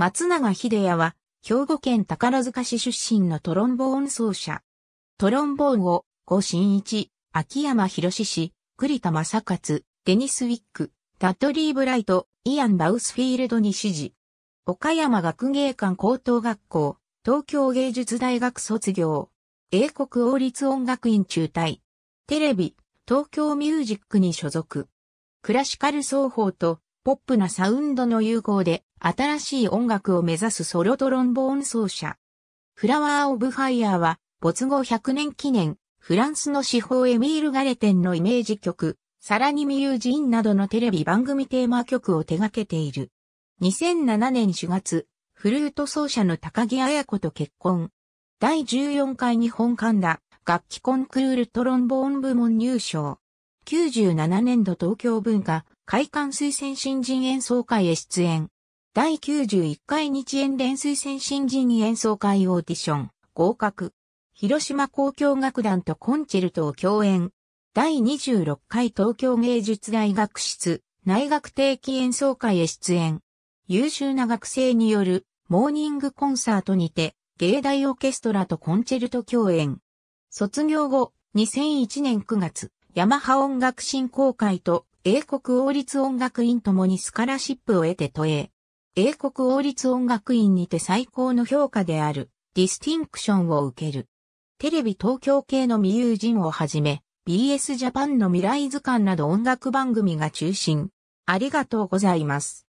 松永秀也は、兵庫県宝塚市出身のトロンボーン奏者。トロンボーンを、五新一、秋山博氏、栗田正勝、デニス・ウィック、タッドリー・ブライト、イアン・バウスフィールドに指示。岡山学芸館高等学校、東京芸術大学卒業。英国王立音楽院中退。テレビ、東京ミュージックに所属。クラシカル奏法とポップなサウンドの融合で新しい音楽を目指すソロトロンボーン奏者。フラワー・オブ・ファイヤーは、没後100年記念、フランスの司法エミール・ガレテンのイメージ曲、サラニミユージーンなどのテレビ番組テーマ曲を手掛けている。2007年4月、フルート奏者の高木彩子と結婚。第14回日本神田楽器コンクールトロンボーン部門入賞。97年度東京文化会館推薦新人演奏会へ出演。第91回日演連水戦新人演奏会オーディション、合格。広島交響楽団とコンチェルトを共演。第26回東京芸術大学室、内学定期演奏会へ出演。優秀な学生によるモーニングコンサートにて、芸大オーケストラとコンチェルト共演。卒業後、2001年9月、ヤマハ音楽振興会と英国王立音楽院ともにスカラシップを得て都営。英国王立音楽院にて最高の評価であるディスティンクションを受ける。テレビ東京系の未有人をはじめ、BS ジャパンの未来図鑑など音楽番組が中心。ありがとうございます。